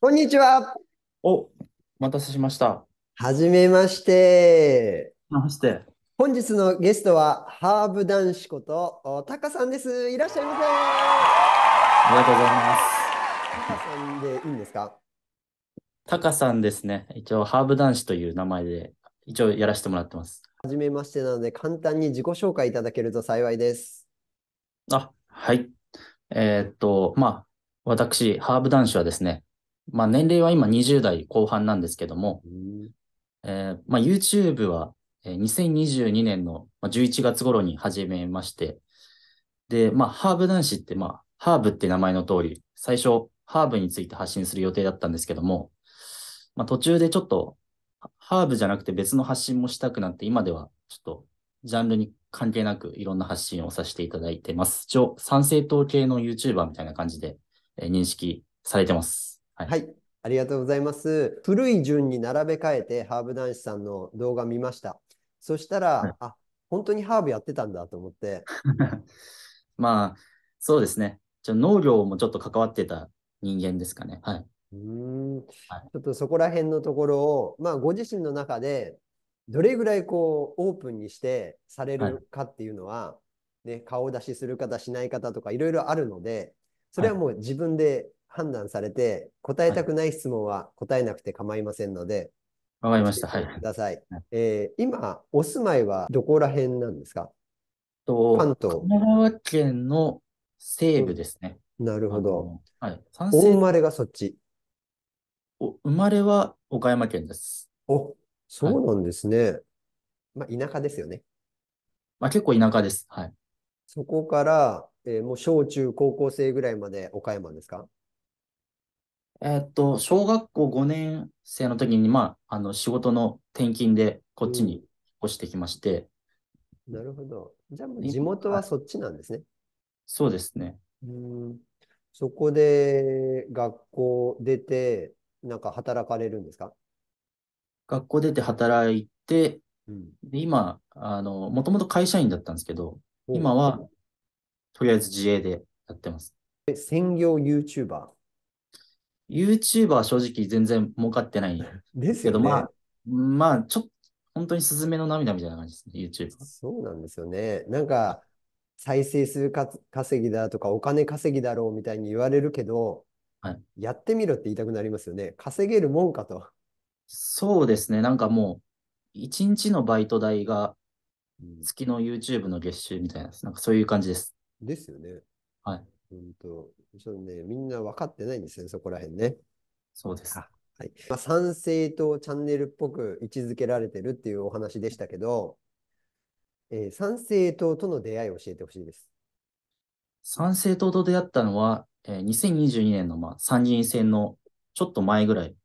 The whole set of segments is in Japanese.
こんにちは。お、お待たせしました。はじめまして。まして。本日のゲストはハーブ男子ことタカさんです。いらっしゃいませ。ありがとうございます。タカさんでいいんですか。タカさんですね。一応ハーブ男子という名前で一応やらせてもらってます。はじめましてなので簡単に自己紹介いただけると幸いです。あ、はい。えー、っと、まあ、私、ハーブ男子はですね、まあ年齢は今20代後半なんですけども、えー、まあ YouTube は2022年の11月頃に始めまして、で、まあハーブ男子って、まあハーブって名前の通り、最初ハーブについて発信する予定だったんですけども、まあ途中でちょっとハーブじゃなくて別の発信もしたくなって、今ではちょっとジャンルに関係なくいろんな発信をさせていただいてます。一応、参成党系の YouTuber みたいな感じで認識されてます。はい、はい、ありがとうございます。古い順に並べ替えてハーブ男子さんの動画見ました。そしたら、はい、あ本当にハーブやってたんだと思って。まあ、そうですね。ちょ農業もちょっと関わってた人間ですかね。はい。うんちょっとそこら辺のところを、まあ、ご自身の中でどれぐらいこうオープンにしてされるかっていうのは、はい、ね、顔出しする方しない方とかいろいろあるのでそれはもう自分で判断されて、はい、答えたくない質問は答えなくて構いませんので。わ、はい、かりました。はい。ください。えー、今、お住まいはどこら辺なんですか関東。神奈川県の西部ですね。うん、なるほど。はい。お生まれがそっち。お生まれは岡山県です。お、そうなんですね。はい、まあ、田舎ですよね。まあ、結構田舎です。はい。そこから、えー、もう小中高校生ぐらいまで岡山ですかえーっと、小学校5年生の時に、まあ、あの、仕事の転勤でこっちに引っ越してきまして、なるほど。じゃあもう地元はそっちなんですね。そうですね。うんそこで学校出て、なんか働かれるんですか学校出て働いて、うん、で今、あの、もともと会社員だったんですけど、今は、とりあえず自営でやってます。え専業 YouTuber。YouTuber は正直全然儲かってない ですけど、ね。まあ、まあ、ちょっと、本当にスズメの涙みたいな感じですね、YouTube。そうなんですよね。なんか、再生数か稼ぎだとか、お金稼ぎだろうみたいに言われるけど、はいやってみろって言いたくなりますよね。稼げるもんかと。そうですね、なんかもう、一日のバイト代が月の YouTube の月収みたいな、なんかそういう感じです。ですよね。はい。うんと、ちょっとね、みんな分かってないんですよ、そこら辺ね。そうです。はい。まあ、賛成とチャンネルっぽく位置づけられてるっていうお話でしたけど、えー、参政党との出会いを教えてほしいです。参政党と出会ったのは、えー、2022年の、まあ、参議院選のちょっと前ぐらい。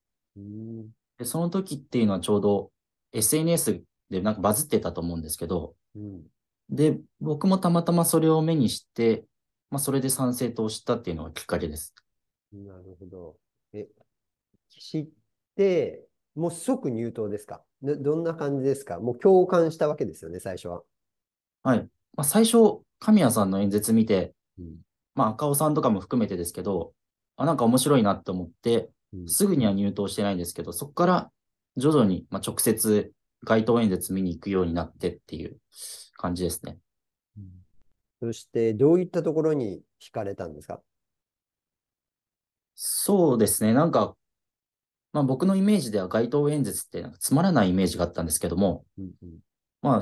でその時っていうのはちょうど SNS で、なんかバズってたと思うんですけど、うん、で、僕もたまたまそれを目にして、まあ、それで参政党を知ったっていうのがきっかけです。なるほど。え、知って、もう即入党ですかどんな感じですかもう共感したわけですよね、最初は。はい。まあ、最初、神谷さんの演説見て、うん、まあ、赤尾さんとかも含めてですけど、あ、なんか面白いなって思って、すぐには入党してないんですけど、そこから徐々に、まあ、直接街頭演説見に行くようになってっていう感じですね。そして、どういったところに惹かれたんですかそうですね。なんか、まあ、僕のイメージでは街頭演説ってなんかつまらないイメージがあったんですけども、うんうん、まあ、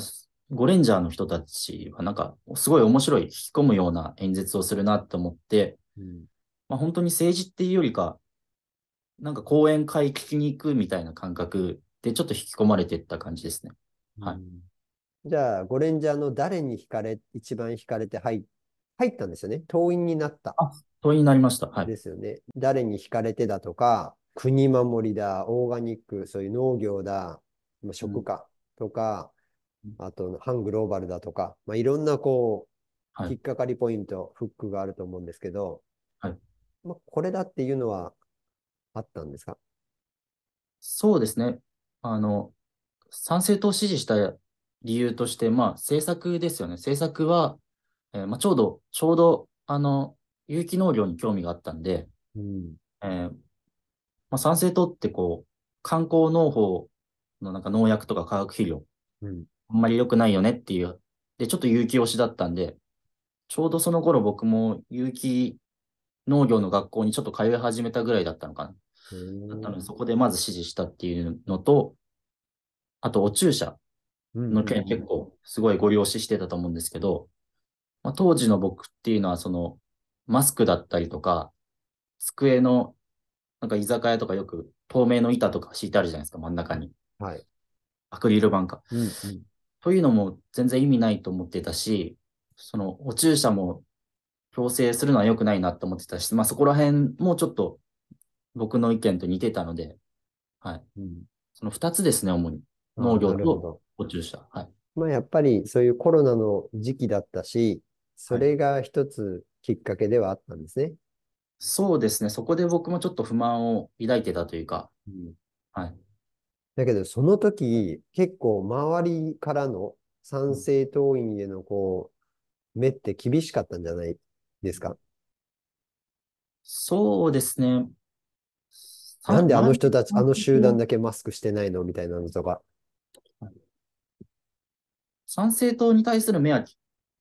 ゴレンジャーの人たちはなんかすごい面白い、引き込むような演説をするなって思って、うん、まあ、本当に政治っていうよりか、なんか講演会聞きに行くみたいな感覚で、ちょっと引き込まれていった感じですね。はい。じゃあ、ゴレンジャーの誰に惹かれ、一番惹かれて入入ったんですよね。党員になった。あ、党員になりました。はい。ですよね。誰に惹かれてだとか、国守りだ、オーガニック、そういう農業だ、食家とか、うん、あと、反グローバルだとか、まあ、いろんなこう、はい、引っかかりポイント、フックがあると思うんですけど、はい。まあ、これだっていうのはあったんですかそうですね。あの、参政党を支持した理由として、まあ、政策ですよね。政策は、えー、まあ、ちょうど、ちょうど、あの、有機農業に興味があったんで、うん、えー、まあ、賛成党ってこう、観光農法のなんか農薬とか化学肥料、うん、あんまり良くないよねっていう、で、ちょっと有機推しだったんで、ちょうどその頃僕も有機農業の学校にちょっと通い始めたぐらいだったのかな。だったので、そこでまず指示したっていうのと、あと、お注射の件、結構、すごいご了承してたと思うんですけど、まあ、当時の僕っていうのは、その、マスクだったりとか、机の、なんか居酒屋とかよく透明の板とか敷いてあるじゃないですか、真ん中に。はい。アクリル板か。うんうん、というのも全然意味ないと思ってたし、その、お注射も強制するのは良くないなと思ってたし、まあそこら辺もちょっと僕の意見と似てたので、はい。うん、その2つですね、主に。農業と補充した。はい。まあ、やっぱりそういうコロナの時期だったし、それが一つきっかけではあったんですね、はい、そうですね。そこで僕もちょっと不満を抱いてたというか。うん、はい。だけど、その時、結構周りからの賛成党員へのこう、目って厳しかったんじゃないですかそうですね。なんであの人たち、あの集団だけマスクしてないのみたいなのとか。参政党に対する目は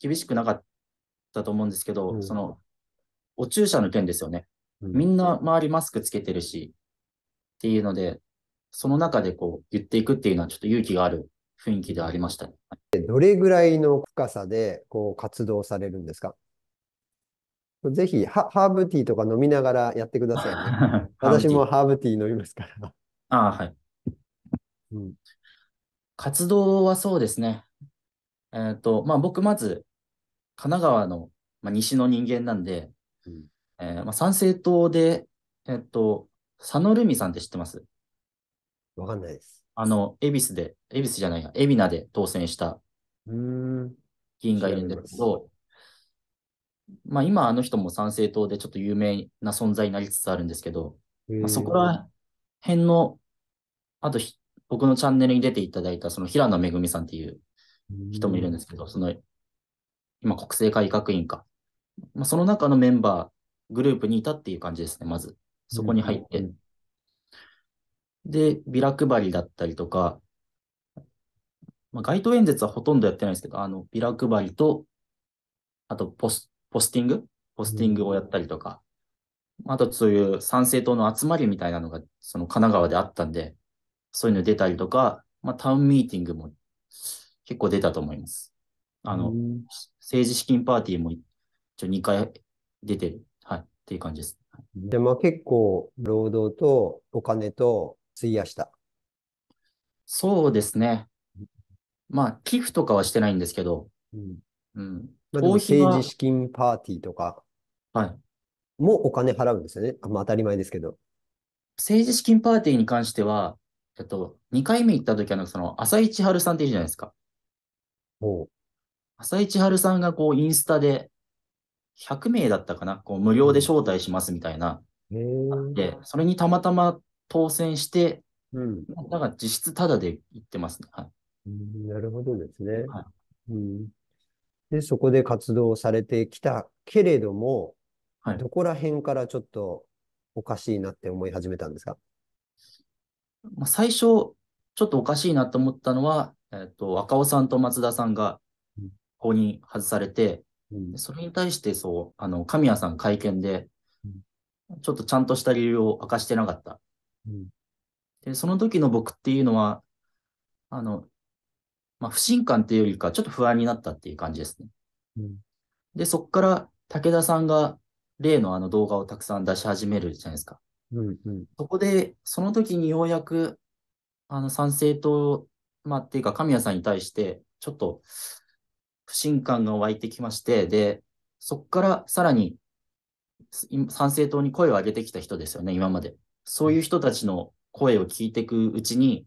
厳しくなかったと思うんですけど、うん、その、お注射の件ですよね。みんな周りマスクつけてるし、っていうので、その中でこう言っていくっていうのはちょっと勇気がある雰囲気でありましたね。どれぐらいの深さでこう活動されるんですかぜひハ、ハーブティーとか飲みながらやってください、ね。私もハーブティー飲みますから。ああ、はい。うん、活動はそうですね。えっ、ー、と、まあ僕まず、神奈川の、まあ、西の人間なんで、えまあ、参政党で、えっ、ー、と、佐野ルミさんって知ってますわかんないです。あの、恵比寿で、恵比寿じゃないや、海老名で当選した議員がいるんですけど、まあ、今あの人も参政党でちょっと有名な存在になりつつあるんですけど、まあ、そこら辺の、あと僕のチャンネルに出ていただいたその平野めぐみさんっていう人もいるんですけど、その今国政改革委員か、まあ、その中のメンバー、グループにいたっていう感じですね、まず。そこに入って。で、ビラ配りだったりとか、まあ、街頭演説はほとんどやってないですけど、あの、ビラ配りと、あとポスポスティングポスティングをやったりとか、あとそういう賛成党の集まりみたいなのが、その神奈川であったんで、そういうの出たりとか、まあ、タウンミーティングも結構出たと思います。あの、政治資金パーティーも一応2回出てる。はい。っていう感じです。で、も結構、労働とお金と費やした。そうですね。まあ、寄付とかはしてないんですけど、うん、うんまあ、政治資金パーティーとかはい。もお金払うんですよね。まあ、当たり前ですけど。政治資金パーティーに関しては、えっと、2回目行った時は、その、浅井千春さんっているじゃないですか。朝浅井千春さんがこう、インスタで、100名だったかなこう、無料で招待しますみたいな。う。え。で、それにたまたま当選して、うん。だから実質タダで行ってますね。はい。なるほどですね。はうん。で、そこで活動されてきたけれども、はい、どこら辺からちょっとおかしいなって思い始めたんですか、まあ、最初、ちょっとおかしいなと思ったのは、えっ、ー、と、赤尾さんと松田さんが公認外されて、うん、それに対して、そう、あの、神谷さん会見で、ちょっとちゃんとした理由を明かしてなかった。うん、で、その時の僕っていうのは、あの、まあ、不信感っていうよりか、ちょっと不安になったっていう感じですね。うん、で、そこから武田さんが例のあの動画をたくさん出し始めるじゃないですか。うんうん、そこで、その時にようやく、あの、参政党、まあ、っていうか、神谷さんに対して、ちょっと、不信感が湧いてきまして、で、そこからさらに、参政党に声を上げてきた人ですよね、今まで。そういう人たちの声を聞いていくうちに、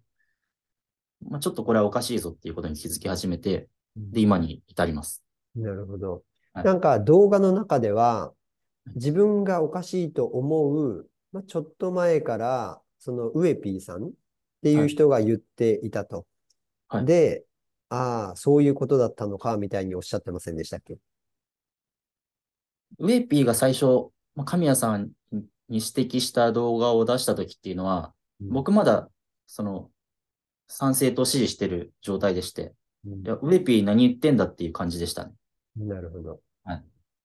まあ、ちょっとこれはおかしいぞっていうことに気づき始めて、で、今に至ります。なるほど。はい、なんか動画の中では、自分がおかしいと思う、まあ、ちょっと前から、そのウエピーさんっていう人が言っていたと。はい、で、ああ、そういうことだったのか、みたいにおっしゃってませんでしたっけウエピーが最初、神谷さんに指摘した動画を出した時っていうのは、うん、僕まだ、その、賛成と支持してる状態でして、うん、ウピー何言ってんだっていう感じでしたね。なるほど。はい、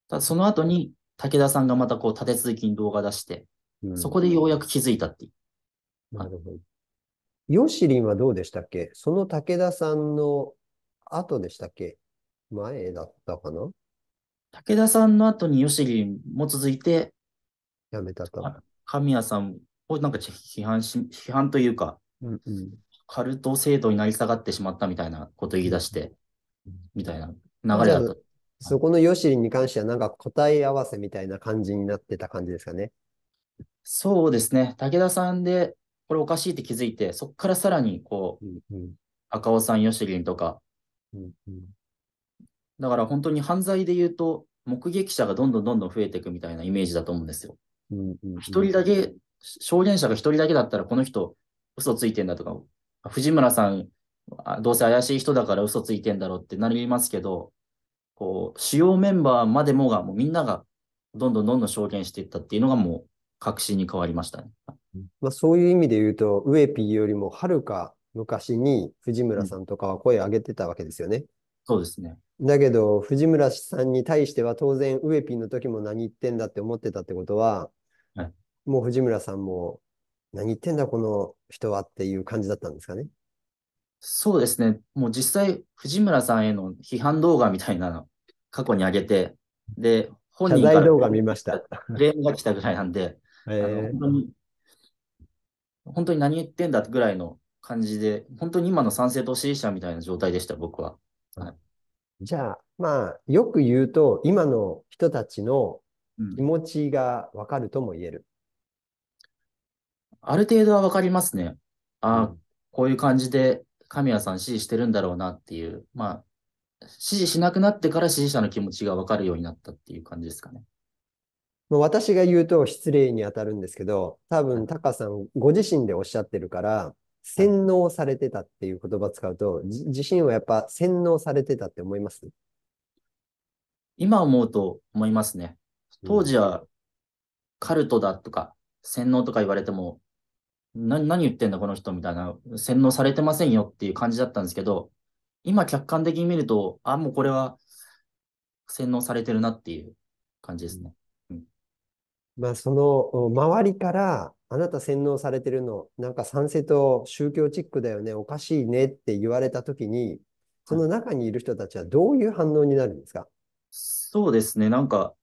ただその後に武田さんがまたこう立て続きに動画出して、うん、そこでようやく気づいたっていう。なるほど。ヨシリンはどうでしたっけその武田さんの後でしたっけ前だったかな武田さんの後にヨシリンも続いて、やめたと。神谷さんをなんか批判し、批判というか、うんうん、カルト制度になり下がってしまったみたいなこと言い出して、みたいな流れだった。そこのヨシリンに関しては、なんか答え合わせみたいな感じになってた感じですかね。そうですね。武田さんで、これおかしいって気づいて、そこからさらに、こう、うんうん、赤尾さん、ヨシリンとか、うんうん、だから本当に犯罪で言うと、目撃者がどんどんどんどん増えていくみたいなイメージだと思うんですよ。一、うん、人だけ、証言者が一人だけだったら、この人、嘘ついてんだとか、藤村さん、どうせ怪しい人だから嘘ついてんだろうってなりますけど、こう、主要メンバーまでもが、もうみんながどんどんどんどん証言していったっていうのがもう確信に変わりましたね。まあ、そういう意味で言うと、ウエピーよりもはるか昔に藤村さんとかは声を上げてたわけですよね。うん、そうですね。だけど、藤村さんに対しては当然、ウエピーの時も何言ってんだって思ってたってことは、もう藤村さんも何言ってんだこの人はっていう感じだったんですかね。そうですね。もう実際、藤村さんへの批判動画みたいなの、過去に上げて、で、本人から動画見ました。レームが来たぐらいなんで、え 本当に、本当に何言ってんだぐらいの感じで、本当に今の賛成と支持者みたいな状態でした、僕は。はい、じゃあ、まあ、よく言うと、今の人たちの気持ちがわかるとも言える。ある程度はわかりますね。ああ、こういう感じで神谷さん支持してるんだろうなっていう、まあ、支持しなくなってから支持者の気持ちがわかるようになったっていう感じですかね。私が言うと失礼に当たるんですけど、多分タカさんご自身でおっしゃってるから、洗脳されてたっていう言葉使うと、自身はやっぱ洗脳されてたって思います今思うと思いますね。当時はカルトだとか洗脳とか言われても、何言ってんだこの人みたいな、洗脳されてませんよっていう感じだったんですけど、今客観的に見ると、あ、もうこれは洗脳されてるなっていう感じですね。うん、まあ、その周りから、あなた洗脳されてるの、なんか賛成と宗教チックだよね、おかしいねって言われたときに、その中にいる人たちはどういう反応になるんですか、はい、そうですね、なんか、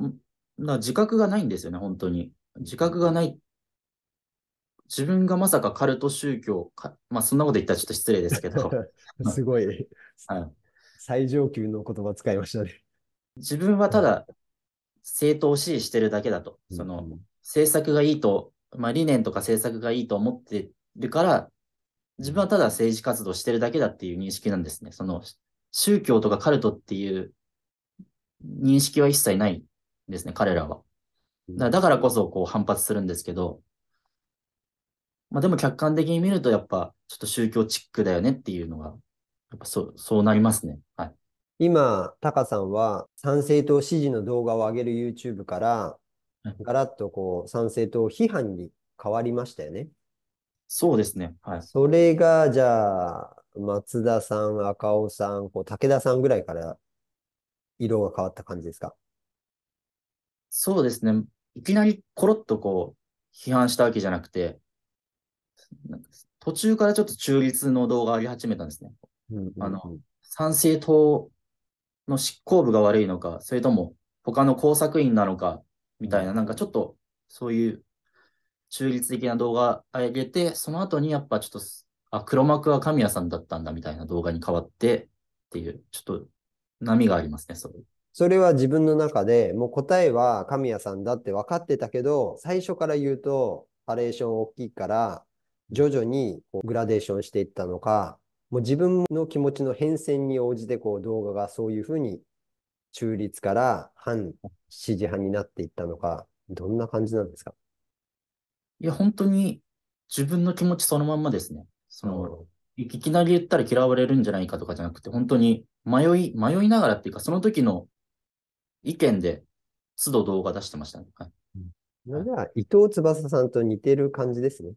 ん自覚がないんですよね、本当に。自覚がない自分がまさかカルト宗教か、まあそんなこと言ったらちょっと失礼ですけど。すごい、最上級の言葉使いましたね。自分はただ政党を支持してるだけだと。その、政策がいいと、まあ理念とか政策がいいと思ってるから、自分はただ政治活動してるだけだっていう認識なんですね。その、宗教とかカルトっていう認識は一切ないですね、彼らは。だからこそこう反発するんですけど、まあ、でも客観的に見ると、やっぱちょっと宗教チックだよねっていうのが、やっぱそう、そうなりますね。はい。今、タカさんは参政党支持の動画を上げる YouTube から、ガラッとこう、参政党批判に変わりましたよね。そうですね。はい。それが、じゃあ、松田さん、赤尾さん、こう武田さんぐらいから色が変わった感じですかそうですね。いきなりコロッとこう、批判したわけじゃなくて、なんか途中からちょっと中立の動画上げ始めたんですね。うんあの賛成党の執行部が悪いのか、それとも他の工作員なのか、みたいな、なんかちょっとそういう中立的な動画上げて、その後にやっぱちょっと、あ、黒幕は神谷さんだったんだみたいな動画に変わってっていう、ちょっと波がありますね、それ。それは自分の中でもう答えは神谷さんだって分かってたけど、最初から言うと、パレーション大きいから、徐々にこうグラデーションしていったのか、もう自分の気持ちの変遷に応じてこう動画がそういうふうに中立から反支持派になっていったのか、どんな感じなんですかいや、本当に自分の気持ちそのまんまですね。その、いきなり言ったら嫌われるんじゃないかとかじゃなくて、本当に迷い、迷いながらっていうか、その時の意見で、都度動画出してましたね。はい。じゃあ、伊藤翼さんと似てる感じですね。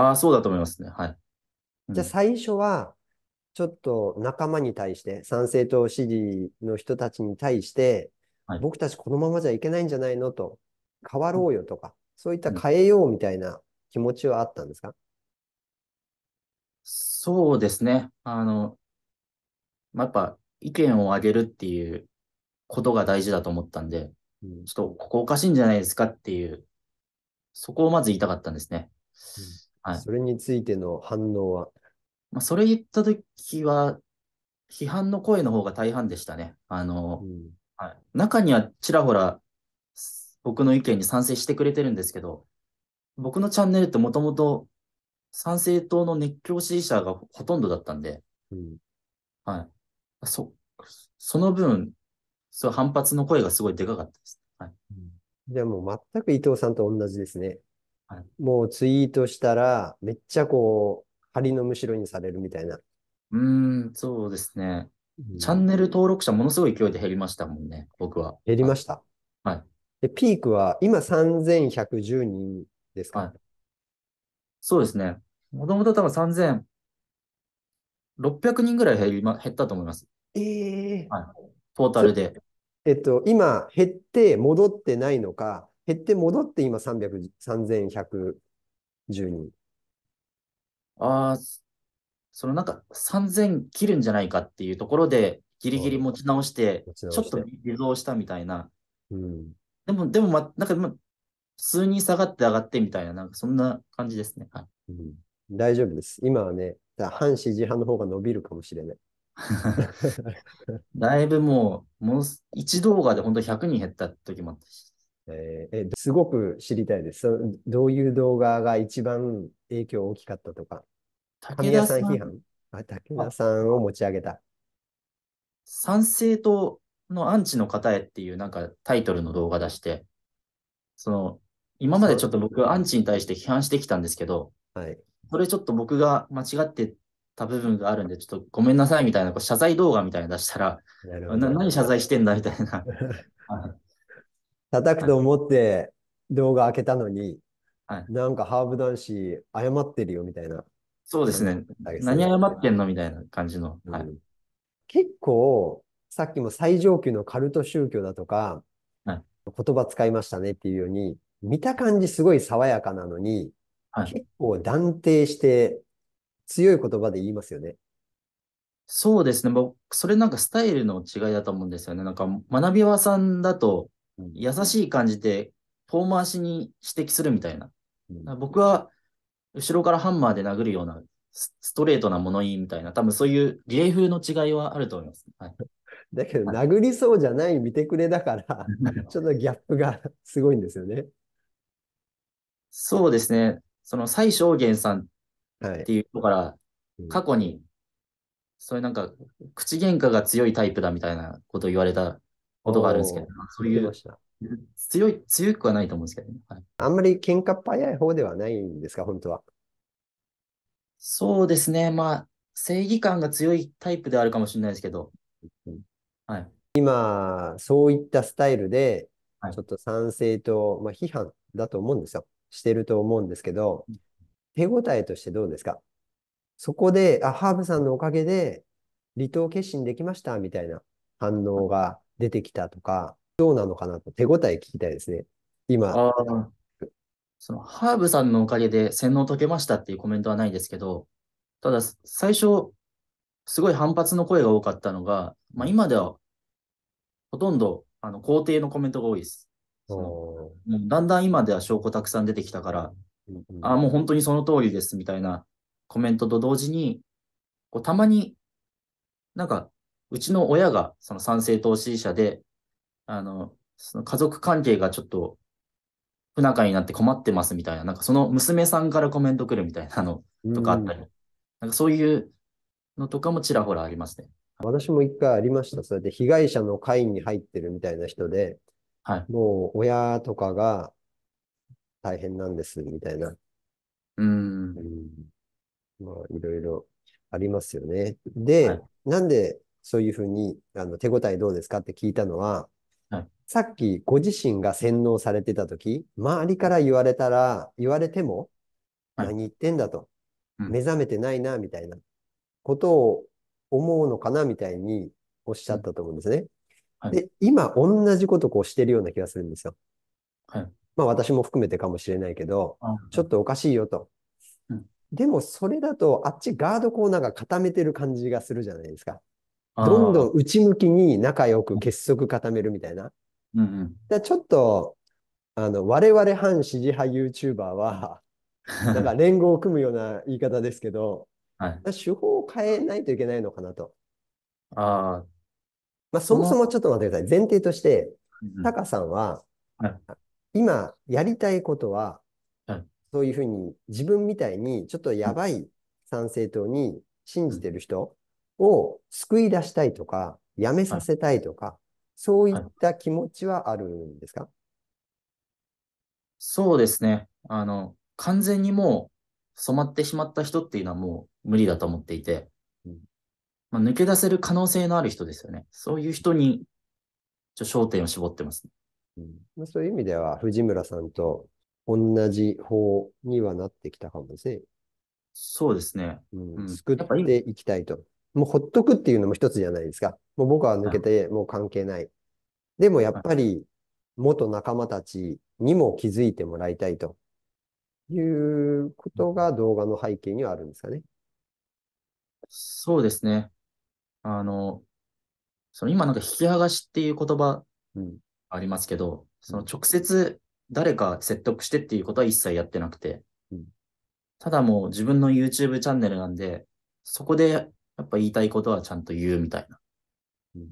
ああ、そうだと思いますね。はい。じゃあ最初は、ちょっと仲間に対して、参政党支持の人たちに対して、はい、僕たちこのままじゃいけないんじゃないのと、変わろうよとか、うん、そういった変えようみたいな気持ちはあったんですか、うん、そうですね。あの、まあ、やっぱ意見を上げるっていうことが大事だと思ったんで、ちょっとここおかしいんじゃないですかっていう、そこをまず言いたかったんですね。はい。それについての反応はまあ、それ言ったときは、批判の声の方が大半でしたね。あの、うん、はい、中にはちらほら僕の意見に賛成してくれてるんですけど、僕のチャンネルってもともと賛成党の熱狂支持者がほとんどだったんで、うん、はい。そ、その分、そ反発の声がすごいでかかったです。はい。じゃあもう全く伊藤さんと同じですね。はい、もうツイートしたら、めっちゃこう、針のむしろにされるみたいな。うん、そうですね。チャンネル登録者、ものすごい勢いで減りましたもんね、僕は。減りました。はい。で、ピークは、今3110人ですか、はい、そうですね。もともと多分3600人ぐらい減り、ま、減ったと思います。ええー、はい。トータルで。えっと、今、減って戻ってないのか、減って戻って今3110人。ああ、そのなんか3000切るんじゃないかっていうところで、ギリギリ持ち直して、ちょっと微増したみたいな。うん、でも、でも、ま、なんか、ま、普通に下がって上がってみたいな、なんかそんな感じですね。はい、うん、大丈夫です。今はね、半支持派の方が伸びるかもしれない。だいぶもう、もう一動画で本当100人減った時もあったし。えー、すごく知りたいです。どういう動画が一番影響大きかったとか。竹田さん批判。あ、武田さんを持ち上げた。賛成党のアンチの方へっていうなんかタイトルの動画出して、その、今までちょっと僕、アンチに対して批判してきたんですけど、はい。それちょっと僕が間違ってた部分があるんで、ちょっとごめんなさいみたいな、謝罪動画みたいな出したら、な何謝罪してんだみたいな。叩くと思って動画開けたのに、はい、なんかハーブ男子謝ってるよみたいな。そうですね。何謝ってんのみたいな感じの。はい、結構、さっきも最上級のカルト宗教だとか、はい、言葉使いましたねっていうように、見た感じすごい爽やかなのに、はい、結構断定して強い言葉で言いますよね。そうですね。僕、それなんかスタイルの違いだと思うんですよね。なんか、学び輪さんだと、優しい感じで遠回しに指摘するみたいな。僕は後ろからハンマーで殴るようなストレートな物言いみたいな、多分そういう芸風の違いはあると思います。はい、だけど、殴りそうじゃない見てくれだから、ちょっとギャップがすごいんですよね。そうですね。その最小限さんっていう人から、過去に、そういうなんか、口喧嘩が強いタイプだみたいなことを言われたことがあるんですけど、そういう強い、強くはないと思うんですけどね。はい、あんまり喧嘩っ早い方ではないんですか、本当は。そうですね。まあ、正義感が強いタイプであるかもしれないですけど。はい、今、そういったスタイルで、ちょっと賛成と、まあ、批判だと思うんですよ。してると思うんですけど、うん、手応えとしてどうですかそこで、あ、ハーブさんのおかげで離島決心できましたみたいな反応が出てきたとか、どうなのかなと手応え聞きたいですね。今。そのハーブさんのおかげで洗脳解けましたっていうコメントはないですけど、ただ最初、すごい反発の声が多かったのが、まあ、今ではほとんどあの肯定のコメントが多いです。もうだんだん今では証拠たくさん出てきたから、うんうん、あもう本当にその通りですみたいなコメントと同時に、こうたまになんかうちの親がその賛成投資者で、あの、その家族関係がちょっと不仲になって困ってますみたいな、なんかその娘さんからコメント来るみたいなのとかあったり、うん、なんかそういうのとかもちらほらありますね。私も一回ありました。それで被害者の会に入ってるみたいな人で、はい、もう親とかが大変なんですみたいな。うん。うん、まあいろいろありますよね。で、はい、なんでそういうふうにあの手応えどうですかって聞いたのは、はい、さっきご自身が洗脳されてた時、周りから言われたら、言われても、何言ってんだと、はい、目覚めてないな、みたいなことを思うのかな、みたいにおっしゃったと思うんですね。はい、で、今、同じことこうしてるような気がするんですよ。はい、まあ、私も含めてかもしれないけど、ちょっとおかしいよと。でも、それだと、あっちガードコーナーが固めてる感じがするじゃないですか。どんどん内向きに仲良く結束固めるみたいな。うんうん、だちょっと、あの、我々反支持派 YouTuber は、なんか連合を組むような言い方ですけど、はい、手法を変えないといけないのかなと。あまあ、そもそもちょっと待ってください。前提として、タカさんは、はい、今やりたいことは、はい、そういうふうに自分みたいにちょっとやばい参政党に信じてる人、を救い出したいとか、やめさせたいとか、はい、そういった気持ちはあるんですか、そうですね。あの、完全にもう染まってしまった人っていうのはもう無理だと思っていて、うん、まあ、抜け出せる可能性のある人ですよね。そういう人にちょ焦点を絞ってます、ね、うん、そういう意味では藤村さんと同じ方にはなってきたかもれない。そうですね。うん、救っていきたいと。もうほっとくっていうのも一つじゃないですか。もう僕は抜けて、もう関係ない。でもやっぱり、元仲間たちにも気づいてもらいたいということが動画の背景にはあるんですかね。そうですね。あの、その今なんか引き剥がしっていう言葉ありますけど、うん、その直接誰か説得してっていうことは一切やってなくて、うん、ただもう自分の YouTube チャンネルなんで、そこでやっぱ言いたいことはちゃんと言うみたいな。うん、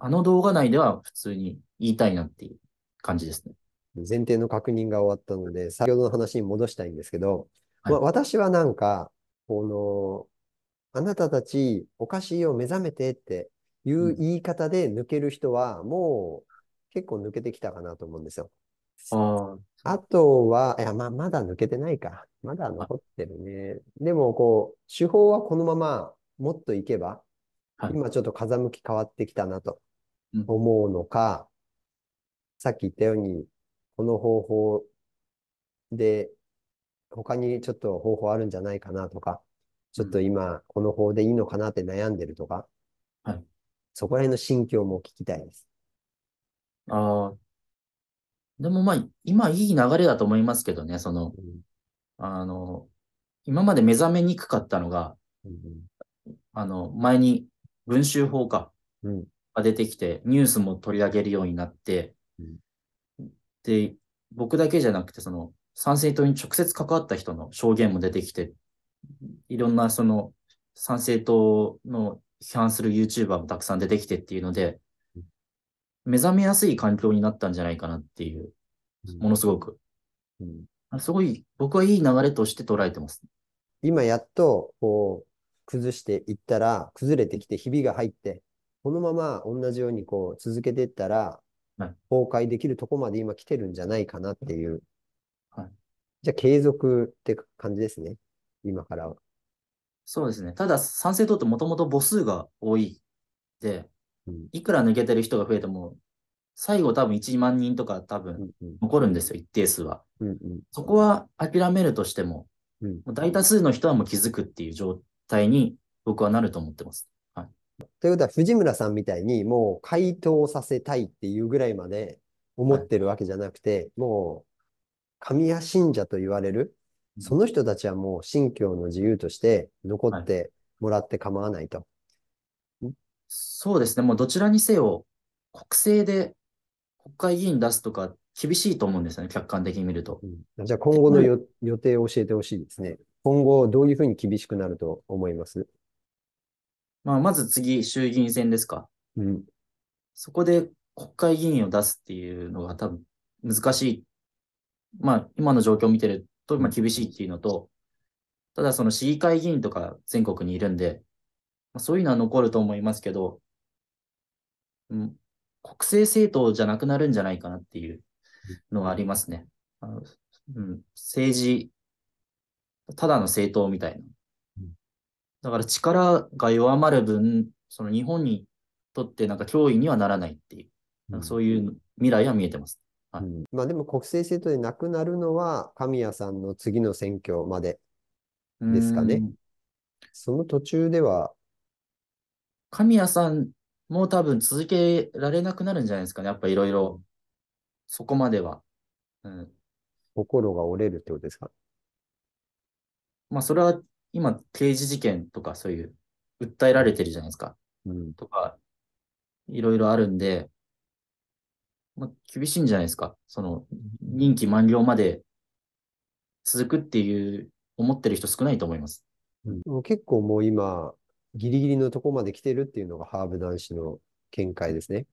あの動画内では普通に言いたいなっていう感じですね。前提の確認が終わったので、先ほどの話に戻したいんですけど、はいまあ、私はなんか、この、あなたたちおかしいよ目覚めてっていう言い方で抜ける人は、もう結構抜けてきたかなと思うんですよ。ああとは、いや、まあ、まだ抜けてないか。まだ残ってるね。でも、こう、手法はこのままもっといけば、はい、今ちょっと風向き変わってきたなと思うのか、うん、さっき言ったように、この方法で、他にちょっと方法あるんじゃないかなとか、ちょっと今、この方でいいのかなって悩んでるとか、はい、そこら辺の心境も聞きたいです。ああ。でもまあ、今いい流れだと思いますけどね、その、うん、あの、今まで目覚めにくかったのが、あの、前に群衆法か、が出てきて、ニュースも取り上げるようになって、で、僕だけじゃなくて、その、参政党に直接関わった人の証言も出てきて、いろんなその、参政党の批判する YouTuber もたくさん出てきてっていうので、目覚めやすい環境になったんじゃないかなっていう、ものすごく。うん、すごい、僕はいい流れとして捉えてます。今やっと、こう、崩していったら、崩れてきて、ひびが入って、このまま同じようにこう続けていったら、崩壊できるとこまで今来てるんじゃないかなっていう。はい、じゃあ継続って感じですね。今からは。そうですね。ただ、賛成党ってもともと母数が多いで、うん、いくら抜けてる人が増えても、最後多分1万人とか多分残るんですよ、うんうん、一定数は、うんうん。そこは諦めるとしても、うん、もう大多数の人はもう気づくっていう状態に僕はなると思ってます。はい、ということは、藤村さんみたいに、もう回答させたいっていうぐらいまで思ってるわけじゃなくて、はい、もう、神谷信者と言われる、その人たちはもう信教の自由として残ってもらって構わないと。はい、そうですね、もうどちらにせよ、国政で国会議員出すとか厳しいと思うんですよね、客観的に見ると。うん、じゃあ今後の、予定を教えてほしいですね。今後どういうふうに厳しくなると思いますまあ、まず次、衆議院選ですか。うん。そこで国会議員を出すっていうのが多分難しい。まあ、今の状況を見てると、まあ、厳しいっていうのと、ただその市議会議員とか全国にいるんで、まあ、そういうのは残ると思いますけど、うん、国政政党じゃなくなるんじゃないかなっていうのはありますね。あのうん、政治ただの政党みたいな。だから力が弱まる分、その日本にとってなんか脅威にはならないっていう、なんかそういう未来は見えてます。うん、まあ、でも国政政党でなくなるのは、神谷さんの次の選挙までですかね。その途中では。神谷さんも多分続けられなくなるんじゃないですかね、やっぱいろいろ、そこまでは。うん、心が折れるってことですかまあ、それは今、刑事事件とかそういう、訴えられてるじゃないですか。うん、とか、いろいろあるんで、まあ、厳しいんじゃないですか。その、任期満了まで続くっていう思ってる人少ないと思います。うん、結構もう今、ギリギリのとこまで来てるっていうのがハーブ男子の見解ですね。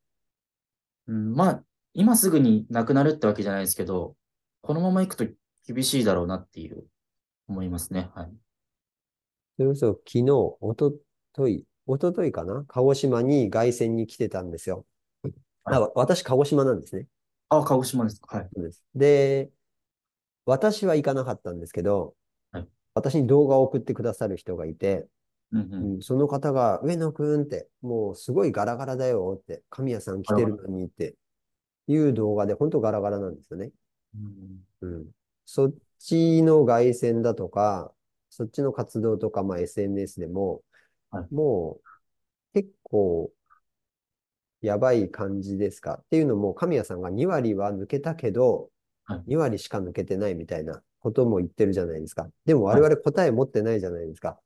うん、まあ、今すぐになくなるってわけじゃないですけど、このままいくと厳しいだろうなっていう思いますね。はい。それこそ昨日、おととい、おとといかな鹿児島に凱旋に来てたんですよ。はい、あ私、鹿児島なんですね。あ、鹿児島ですか。はい。で私は行かなかったんですけど、はい、私に動画を送ってくださる人がいて、うん、うんうんその方が、上野くんって、もうすごいガラガラだよって、神谷さん来てるのにっていう動画で、本当ガラガラなんですよね。うん、うん、そちの外線だとか、そっちの活動とか、まあ、SNS でも、はい、もう結構やばい感じですかっていうのも、神谷さんが2割は抜けたけど、はい、2割しか抜けてないみたいなことも言ってるじゃないですか。でも我々答え持ってないじゃないですか。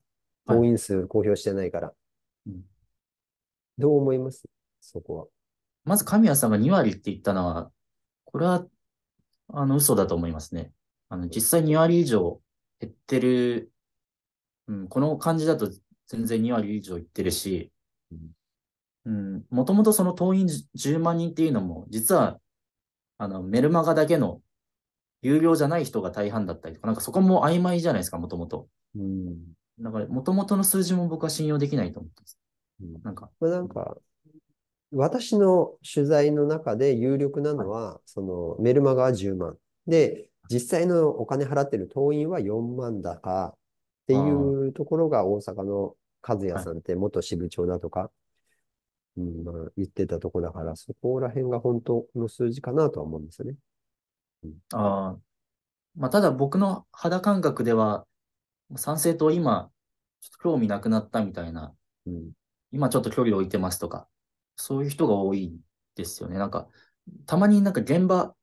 はい、党員数公表してないから。うん、どう思いますそこは。まず神谷さんが2割って言ったのは、これは、あの、嘘だと思いますね。あの、実際2割以上減ってる、うん、この感じだと全然2割以上いってるし、うん、もともとその党員10万人っていうのも、実は、あの、メルマガだけの有料じゃない人が大半だったりとか、なんかそこも曖昧じゃないですか、もともと。うん。だから、もともとの数字も僕は信用できないと思ってます。うん、なんか。これなんか、私の取材の中で有力なのは、そのメルマガは10万。で、実際のお金払ってる党員は4万だかっていうところが大阪の和也さんって元支部長だとか、うん、まあ、言ってたとこだから、そこら辺が本当の数字かなとは思うんですよね。うん、あまあ、ただ僕の肌感覚では、賛成と今、ちょっと興味なくなったみたいな、うん、今ちょっと距離を置いてますとか、そういう人が多いですよね。なんか、たまになんか現場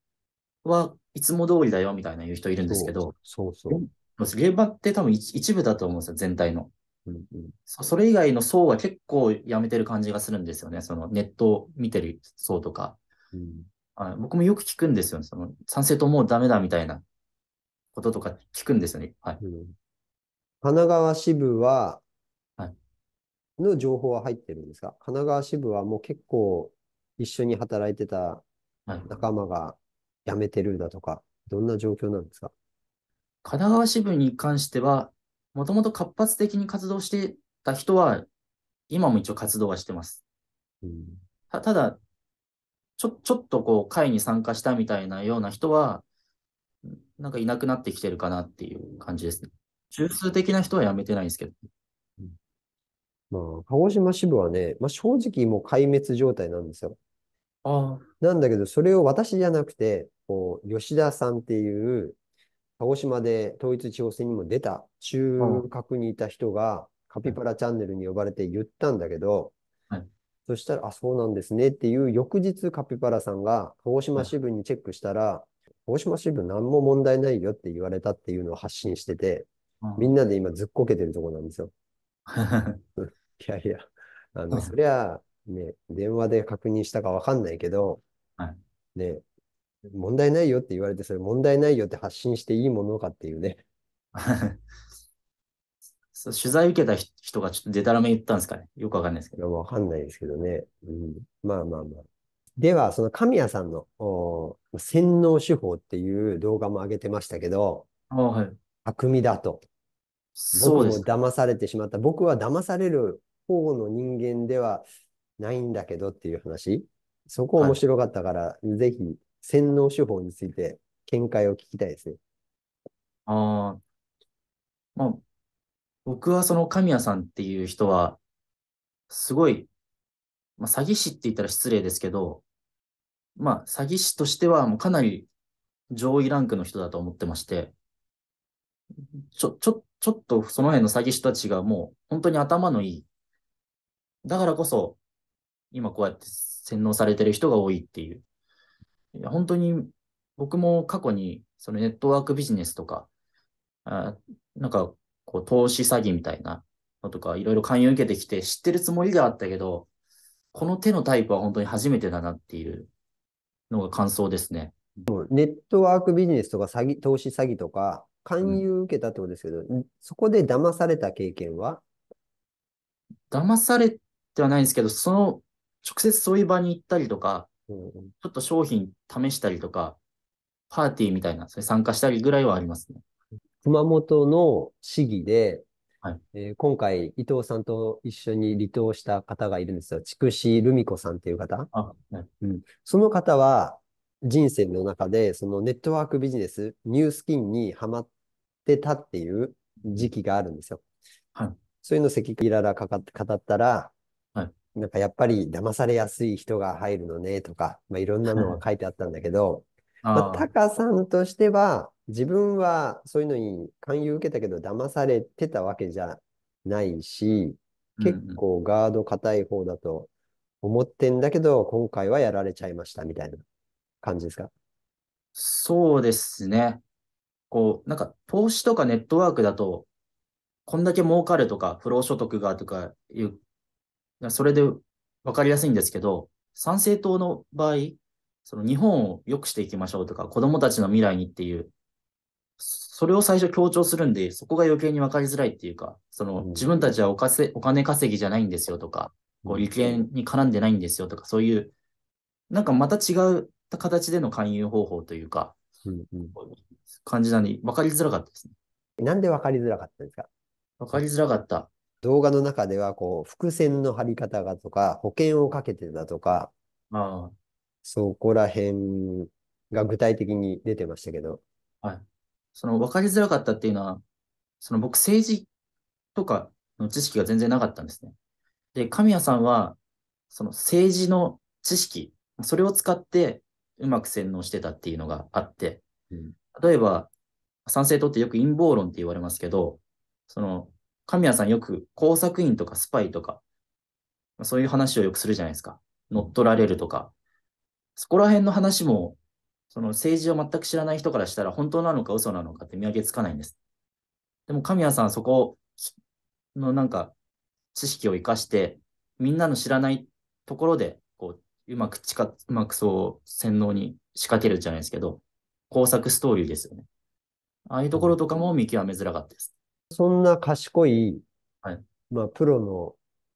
はいつも通りだよみたいな言う人いるんですけど、そうそうそう現場って多分一部だと思うんですよ、全体の。うんうん、それ以外の層は結構やめてる感じがするんですよね、そのネットを見てる層とか。うん、あ僕もよく聞くんですよね、その賛成ともうダメだみたいなこととか聞くんですよね。はい、うん、神奈川支部は、はい、の情報は入ってるんですか神奈川支部はもう結構一緒に働いてた仲間が辞めてるだとか、どんな状況なんですか神奈川支部に関しては、もともと活発的に活動してた人は、今も一応活動はしてます。うん、たただ、ちょ、ちょっとこう、会に参加したみたいなような人は、なんかいなくなってきてるかなっていう感じですね。中枢的な人は辞めてないんですけど。まあ、鹿児島支部はね、まあ、正直もう壊滅状態なんですよ。ああ。なんだけど、それを私じゃなくて、こう、吉田さんっていう、鹿児島で統一地方選にも出た中核にいた人が、カピバラチャンネルに呼ばれて言ったんだけど、はい、そしたら、あ、そうなんですねっていう翌日、カピバラさんが鹿児島支部にチェックしたら、はい、鹿児島支部何も問題ないよって言われたっていうのを発信してて、みんなで今ずっこけてるとこなんですよ。いやいや、あの、そりゃ、ね、電話で確認したかわかんないけど、はい、で、問題ないよって言われて、それ問題ないよって発信していいものかっていうね。取材受けた人がちょっとデタラメ言ったんですかね。よくわかんないですけど。わかんないですけどね。うん、まあまあまあ。では、その神谷さんの洗脳手法っていう動画も上げてましたけど、あはい、悪味だと。そうです。僕騙されてしまった。僕は騙される方の人間ではないんだけどっていう話。そこ面白かったから、はい、ぜひ洗脳手法について見解を聞きたいですね。ああ。まあ、僕はその神谷さんっていう人は、すごい、まあ、詐欺師って言ったら失礼ですけど、まあ、詐欺師としてはもうかなり上位ランクの人だと思ってまして、ちょ、ちょ、ちょっとその辺の詐欺師たちがもう本当に頭のいい。だからこそ、今こうやって洗脳されてる人が多いっていう。いや本当に僕も過去にそのネットワークビジネスとか、あなんかこう投資詐欺みたいなのとかいろいろ勧誘受けてきて知ってるつもりはあったけど、この手のタイプは本当に初めてだなっていうのが感想ですね。ネットワークビジネスとか詐欺投資詐欺とか勧誘受けたってことですけど、うん、そこで騙された経験は騙されてはないんですけど、その直接そういう場に行ったりとか、ちょっと商品試したりとか、パーティーみたいな、それ参加したりぐらいはありますね。熊本の市議で、はい、えー、今回、伊藤さんと一緒に離党した方がいるんですよ。筑紫ルミ子さんっていう方。あはいうん、その方は、人生の中で、そのネットワークビジネス、ニュースキンにハマってたっていう時期があるんですよ。はい、そういうのを赤裸々語ったら、なんかやっぱり騙されやすい人が入るのねとか、まあ、いろんなのが書いてあったんだけど、まあ、タカさんとしては、自分はそういうのに勧誘受けたけど、騙されてたわけじゃないし、結構ガード硬い方だと思ってんだけど、今回はやられちゃいましたみたいな感じですかそうですね。こう、なんか投資とかネットワークだと、こんだけ儲かるとか、不労所得がとかいうそれで分かりやすいんですけど、参政党の場合、その日本を良くしていきましょうとか、子供たちの未来にっていう、それを最初強調するんで、そこが余計に分かりづらいっていうか、その、自分たちはおかせお金稼ぎじゃないんですよとか、こう利権に絡んでないんですよとか、そういう、なんかまた違った形での勧誘方法というか、うんうん、感じなんで分かりづらかったですね。なんで分かりづらかったですか分かりづらかった。動画の中では、こう、伏線の張り方がとか、保険をかけてたとか、ああ、そこら辺が具体的に出てましたけど。はい。その分かりづらかったっていうのは、その僕政治とかの知識が全然なかったんですね。で、神谷さんは、その政治の知識、それを使ってうまく洗脳してたっていうのがあって、うん、例えば、賛成党ってよく陰謀論って言われますけど、その神谷さんよく工作員とかスパイとか、そういう話をよくするじゃないですか。乗っ取られるとか。そこら辺の話も、その政治を全く知らない人からしたら本当なのか嘘なのかって見分けつかないんです。でも神谷さんそこのなんか知識を生かして、みんなの知らないところで、こう、うまく近、うまくそう洗脳に仕掛けるじゃないですけど、工作ストーリーですよね。ああいうところとかも見極めづらかったです。そんな賢い、はい、まあ、プロの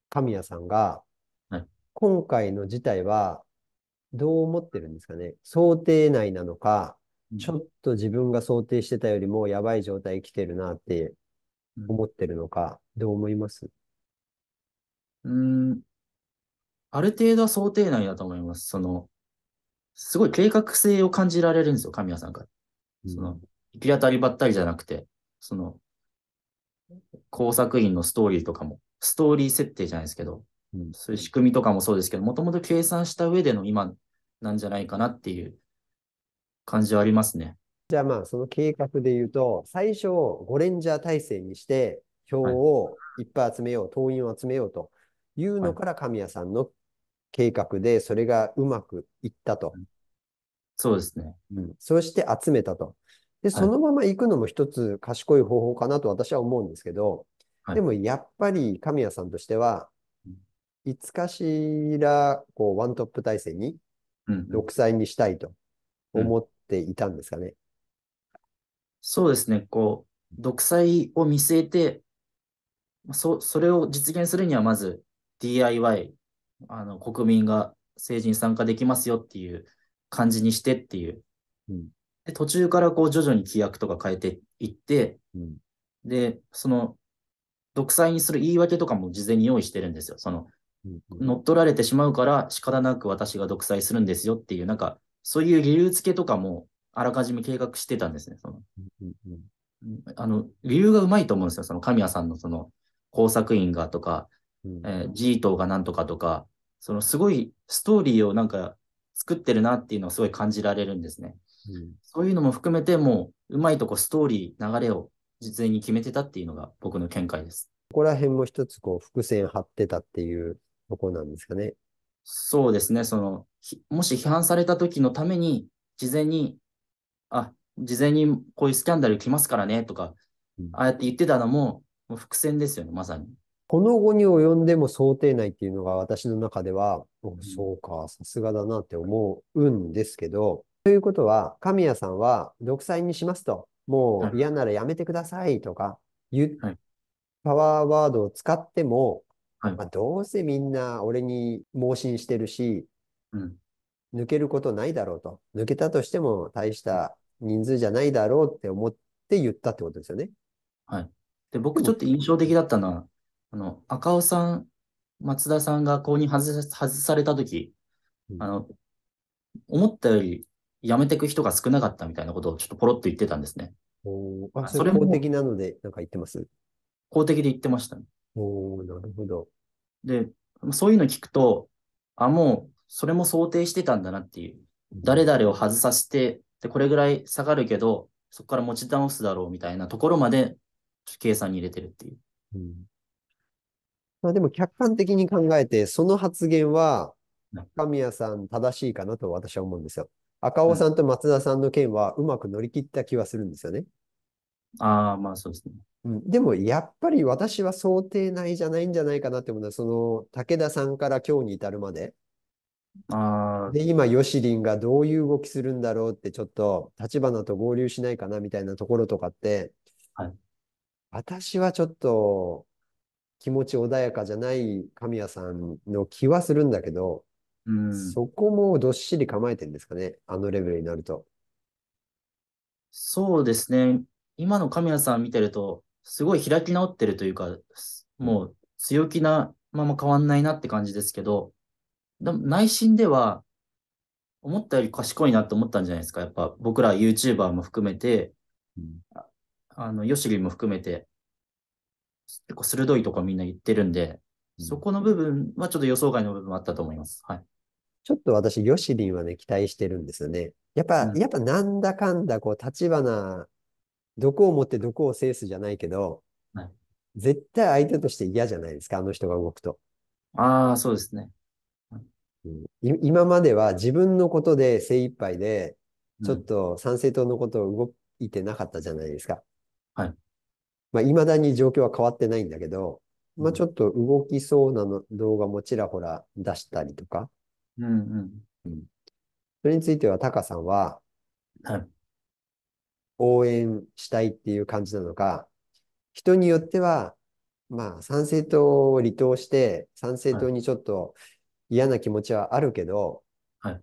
神谷さんが、はい、今回の事態はどう思ってるんですかね想定内なのか、うん、ちょっと自分が想定してたよりもやばい状態来てるなって思ってるのか、うん、どう思いますうんある程度は想定内だと思います。その、すごい計画性を感じられるんですよ、神谷さんから。その、行き当たりばったりじゃなくて、その、工作員のストーリーとかも、ストーリー設定じゃないですけど、うん、そういう仕組みとかもそうですけど、もともと計算した上での今なんじゃないかなっていう感じはありますね。じゃあまあ、その計画で言うと、最初、ゴレンジャー体制にして、票をいっぱい集めよう、はい、党員を集めようというのから、神谷さんの計画で、それがうまくいったと。はい、そうですね、うん。そして集めたと。で、そのまま行くのも一つ賢い方法かなと私は思うんですけど、でもやっぱり神谷さんとしては、いつかしら、こう、ワントップ体制に、独裁にしたいと思っていたんですかね。うんうん、そうですね、こう、独裁を見据えて、そそれを実現するには、まず DIY、あの国民が政治に参加できますよっていう感じにしてっていうで、途中からこう徐々に規約とか変えていって、うん、で、その、独裁にする言い訳とかも事前に用意してるんですよ。その、乗っ取られてしまうから仕方なく私が独裁するんですよっていう、なんか、そういう理由付けとかもあらかじめ計画してたんですね。その、あの、理由がうまいと思うんですよ。その神谷さんのその工作員がとか、うん、えー、トがなんとかとか、そのすごいストーリーをなんか作ってるなっていうのをすごい感じられるんですね。うん、そういうのも含めて、もう、うまいとこストーリー、流れを実前に決めてたっていうのが僕の見解です。ここら辺も一つ、こう、伏線張ってたっていうところなんですかね。そうですね、その、もし批判された時のために、事前に、あ、事前にこういうスキャンダル来ますからねとか、うん、ああやって言ってたのも、もう伏線ですよね、まさに。この後に及んでも想定内っていうのが私の中では、うん、そうか、さすがだなって思うんですけど、ということは、神谷さんは独裁にしますと、もう嫌ならやめてくださいとか、言はい、パワーワードを使っても、はい、まあ、どうせみんな俺に盲信してるし、うん、抜けることないだろうと。抜けたとしても大した人数じゃないだろうって思って言ったってことですよね。はい。で、僕ちょっと印象的だったのは、あの、赤尾さん、松田さんが公認外されたとき、うん、あの、思ったより辞めてく人が少なかったみたいなことをちょっとポロっと言ってたんですね。おあそれ公的なので、なんか言ってます公的で言ってましたね。おなるほど。で、そういうの聞くと、あ、もう、それも想定してたんだなっていう。誰々を外させて、で、これぐらい下がるけど、そこから持ち直すだろうみたいなところまで、計算に入れてるっていう。うん、まあでも、客観的に考えて、その発言は、神谷さん正しいかなと私は思うんですよ。赤尾さんと松田さんの件はうまく乗り切った気はするんですよね。ああ、まあそうですね。うん、でもやっぱり私は想定内じゃないんじゃないかなって思うのは、その武田さんから今日に至るまで。あで、今、ヨシリンがどういう動きするんだろうって、ちょっと立花と合流しないかなみたいなところとかって、はい、私はちょっと気持ち穏やかじゃない神谷さんの気はするんだけど、うん。そこもどっしり構えてるんですかね。あのレベルになると。そうですね。今の神谷さん見てると、すごい開き直ってるというか、もう強気なまま変わんないなって感じですけど、でも内心では、思ったより賢いなと思ったんじゃないですか。やっぱ僕ら YouTuber も含めて、うん、あの、ヨシリも含めて、結構鋭いとかみんな言ってるんで、そこの部分はちょっと予想外の部分もあったと思います。はい。ちょっと私、ヨシリンはね、期待してるんですよね。やっぱ、うんやっぱなんだかんだ、こう、立花、毒を持って毒を制すじゃないけど、はい絶対相手として嫌じゃないですか、あの人が動くと。ああ、そうですね。うん今までは自分のことで精一杯で、ちょっと参政党のことを動いてなかったじゃないですか。はい。まあ、未だに状況は変わってないんだけど、まあ、ちょっと動きそうなの動画もちらほら出したりとか、うんうんうん、それについてはタカさんは、はい、応援したいっていう感じなのか、人によっては、まあ、参政党を離党して、参政党にちょっと嫌な気持ちはあるけど、はい、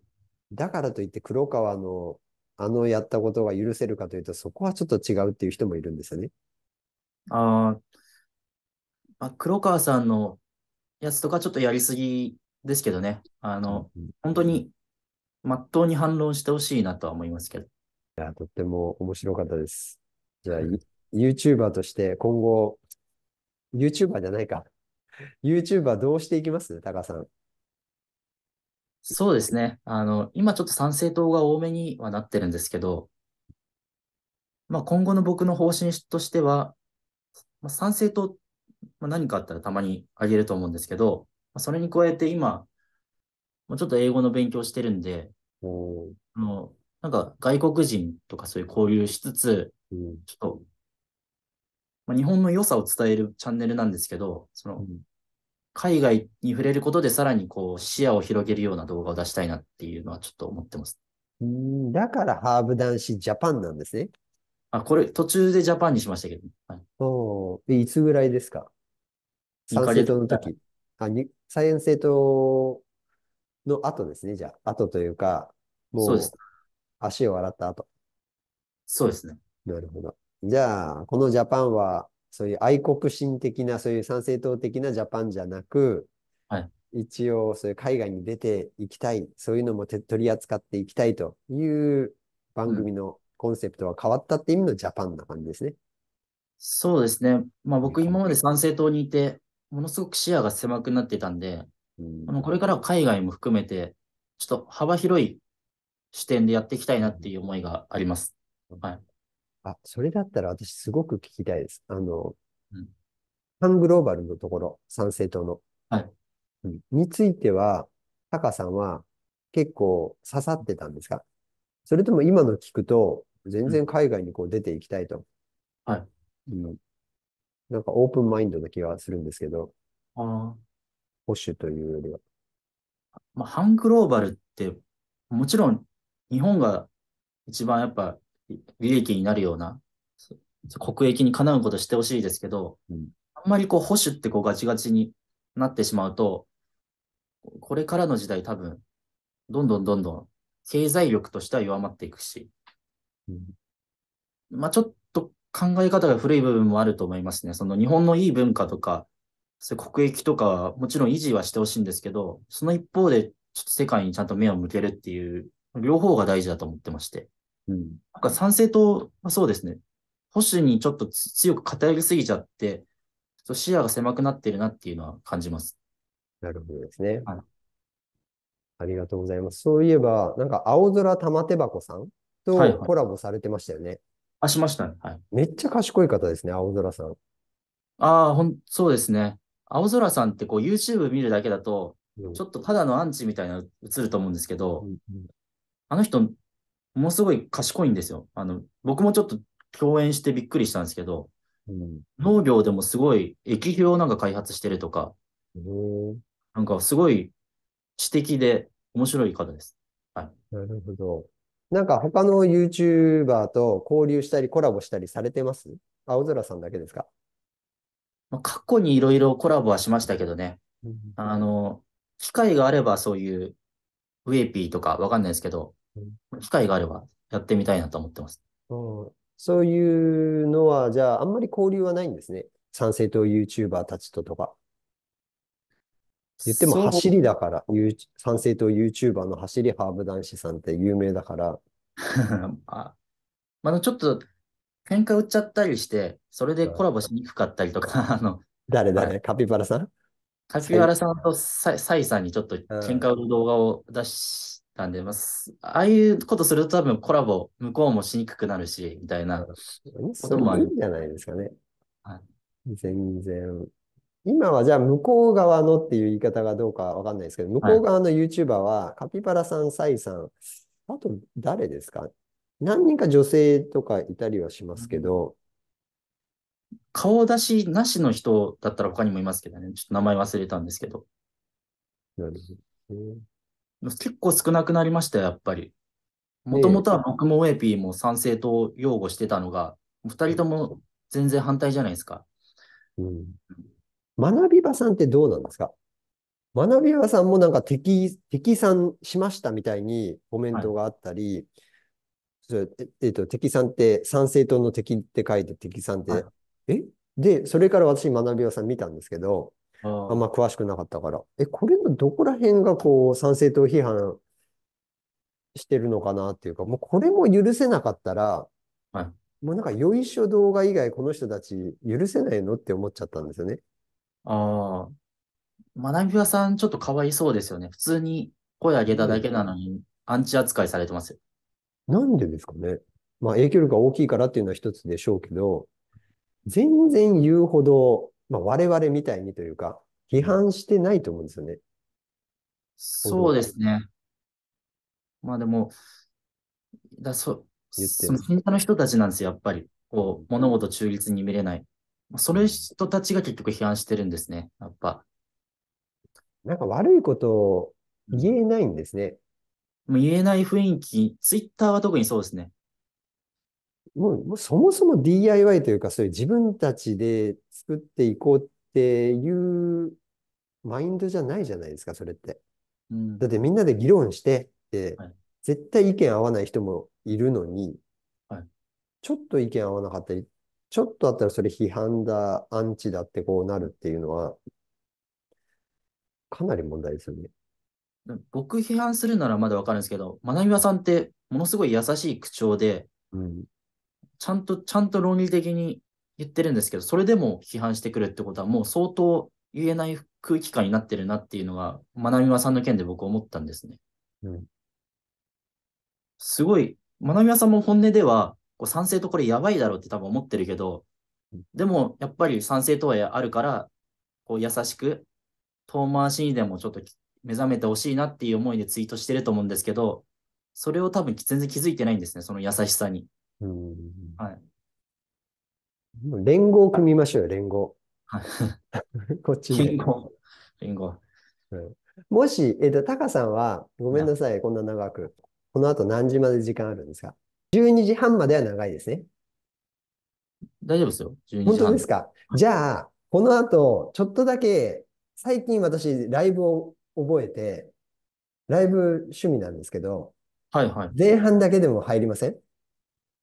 だからといって黒川のあのやったことが許せるかというと、そこはちょっと違うっていう人もいるんですよね。あ、まあ、黒川さんのやつとかちょっとやりすぎですけどね、あの、うん、本当に、まっとうに反論してほしいなとは思いますけど。いや、とっても面白かったです。じゃあ、YouTuber として今後、YouTuber じゃないか。YouTuber どうしていきます高さん。そうですね。あの、今ちょっと賛成党が多めにはなってるんですけど、まあ、今後の僕の方針としては、まあ、賛成党、まあ、何かあったらたまにあげると思うんですけど、それに加えて今、ちょっと英語の勉強してるんで、あのなんか外国人とかそういう交流しつつ、ちょっと、まあ、日本の良さを伝えるチャンネルなんですけど、その、海外に触れることでさらにこう視野を広げるような動画を出したいなっていうのはちょっと思ってます。だからハーブ男子ジャパンなんですね。あ、これ途中でジャパンにしましたけど、はい、おいつぐらいですかサントの時。あ、に、サイエンス政党の後ですね、じゃあ。後というか、もう足を洗った後。そうですね。なるほど。じゃあ、このジャパンは、そういう愛国心的な、そういう参政党的なジャパンじゃなく、はい一応、そういう海外に出ていきたい、そういうのもて取り扱っていきたいという番組のコンセプトは変わったって意味のジャパンな感じですね。そうですね。まあ僕今まで参政党にいて、ものすごく視野が狭くなってたんで、うん、これからは海外も含めて、ちょっと幅広い視点でやっていきたいなっていう思いがあります。はい。あ、それだったら私すごく聞きたいです。あの、うん、ングローバルのところ、参政党の。はい。については、タカさんは結構刺さってたんですかそれとも今の聞くと、全然海外にこう出ていきたいと。はい。うん、なんかオープンマインドな気がするんですけど、ああ。保守というよりは。まあ、反グローバルって、もちろん日本が一番やっぱ利益になるような、国益にかなうことしてほしいですけど、うん、あんまりこう保守ってこうガチガチになってしまうと、これからの時代多分、どんどんどんどん経済力としては弱まっていくし、うん、まあちょっと考え方が古い部分もあると思いますね。その日本のいい文化とか、そう国益とかはもちろん維持はしてほしいんですけど、その一方でちょっと世界にちゃんと目を向けるっていう、両方が大事だと思ってまして。うん。なんか賛成党はそうですね。保守にちょっと強く偏りすぎちゃって、ちょ視野が狭くなってるなっていうのは感じます。なるほどですね。はい、ありがとうございます。そういえば、なんか青空玉手箱さんとコラボされてましたよね。はいはいあ、しましたね。はい。めっちゃ賢い方ですね、青空さん。ああ、ほん、そうですね。青空さんってこう YouTube 見るだけだと、ちょっとただのアンチみたいな映ると思うんですけど、あの人、ものすごい賢いんですよ。あの、僕もちょっと共演してびっくりしたんですけど、うん農業でもすごい液肥をなんか開発してるとか、うんなんかすごい知的で面白い方です。なるほど。なんか他の YouTuber と交流したりコラボしたりされてます青空さんだけですかまあ過去にいろいろコラボはしましたけどね。あの、機会があればそういう、ウェイピーとかわかんないですけど機会があればやってみたいなと思ってます。うんそういうのは、じゃあ、あんまり交流はないんですね。参政党 YouTuber たちととか。言っても走りだから、参政党 YouTuber の走りハーブ男子さんって有名だから。あまちょっと喧嘩売っちゃったりして、それでコラボしにくかったりとか、あの誰誰カピバラさんカピバラさんとサイサイさんにちょっと喧嘩売る動画を出したんで、ます、ああいうことすると多分コラボ向こうもしにくくなるし、みたいなこともある。いいんじゃないですかね。はい、全然。今はじゃあ向こう側のっていう言い方がどうかわかんないですけど、向こう側の YouTuber はカピバラさん、サイさん、あと誰ですか何人か女性とかいたりはしますけど、顔出しなしの人だったら他にもいますけどね、ちょっと名前忘れたんですけど。なるほど、結構少なくなりましたやっぱり。もともとは僕もウェピーも賛成と擁護してたのが、二人とも全然反対じゃないですか。うん学び場さんってどうなんですか学び場さんもなんか敵、敵さんしましたみたいにコメントがあったり、はいええっと、敵さんって参政党の敵って書いて敵さんって、はい、えで、それから私学び場さん見たんですけど、ああんま詳しくなかったから、え、これのどこら辺がこう参政党批判してるのかなっていうか、もうこれも許せなかったら、はい、もうなんかよいしょ動画以外この人たち許せないのって思っちゃったんですよね。ああ。学びはさん、ちょっとかわいそうですよね。普通に声上げただけなのに、アンチ扱いされてますよ。なんでですかね。まあ、影響力が大きいからっていうのは一つでしょうけど、全然言うほど、まあ、我々みたいにというか、批判してないと思うんですよね。そうですね。まあでも、だそ言ってその信者の人たちなんですよ、やっぱり。こう、物事中立に見れない。その人たちが結局批判してるんですね、やっぱ。なんか悪いことを言えないんですね。もう言えない雰囲気、ツイッターは特にそうですね。もうもうそもそも DIY というか、そういう自分たちで作っていこうっていうマインドじゃないじゃないですか、それって。うん、だってみんなで議論してって、はい、絶対意見合わない人もいるのに、はい、ちょっと意見合わなかったり、ちょっとあったらそれ批判だ、アンチだってこうなるっていうのは、かなり問題ですよね。僕批判するならまだわかるんですけど、まなみわさんってものすごい優しい口調で、うん、ちゃんと、ちゃんと論理的に言ってるんですけど、それでも批判してくるってことは、もう相当言えない空気感になってるなっていうのが、まなみわさんの件で僕思ったんですね。うん、すごい、まなみわさんも本音では、こう賛成とこれやばいだろうって多分思ってるけど、でもやっぱり賛成とはあるから、こう優しく遠回しにでもちょっと目覚めてほしいなっていう思いでツイートしてると思うんですけど、それを多分全然気づいてないんですね、その優しさに。うん。はい。連合を組みましょうよ、連合。こっち連合。連合。うん、もし、えっと、タカさんは、ごめんなさい、こんな長く。この後何時まで時間あるんですか12時半までは長いですね。大丈夫ですよ。12時半本当ですか。じゃあ、この後、ちょっとだけ、最近私、ライブを覚えて、ライブ趣味なんですけど、はいはい。前半だけでも入りません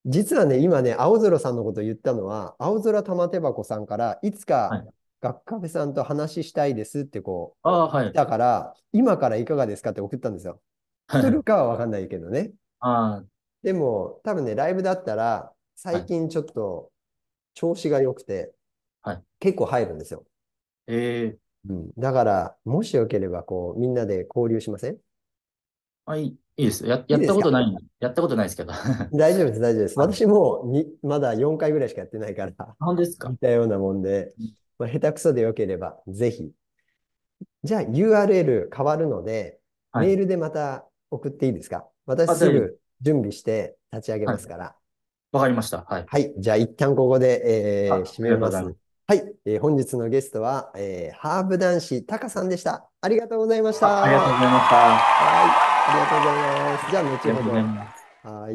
実はね、今ね、青空さんのこと言ったのは、青空玉手箱さんから、いつはかい学カフェさんと話したいですってこああ、はう、い。だから、今からいかがですかって送ったんですよ。送るかはわかんないけどね。ああ、でも、多分ね、ライブだったら、最近ちょっと調子が良くて、はい、結構入るんですよ。えー、うん、だから、もしよければ、こう、みんなで交流しませんあ、いい、いです。や、やったことない、いいやったことないですけど。大丈夫です、大丈夫です。私もに、まだ4回ぐらいしかやってないから、何ですか似たようなもんで、まあ、下手くそでよければ、ぜひ。じゃあ、URL 変わるので、はい、メールでまた送っていいですか私すぐ準備して立ち上げますから。わ、かりました。はい。はい。じゃあ一旦ここで、えー、締めます。はい、えー。本日のゲストは、えー、ハーブ男子タカさんでした。ありがとうございました。ありがとうございました。はい。ありがとうございます。じゃあ後ほど。はい。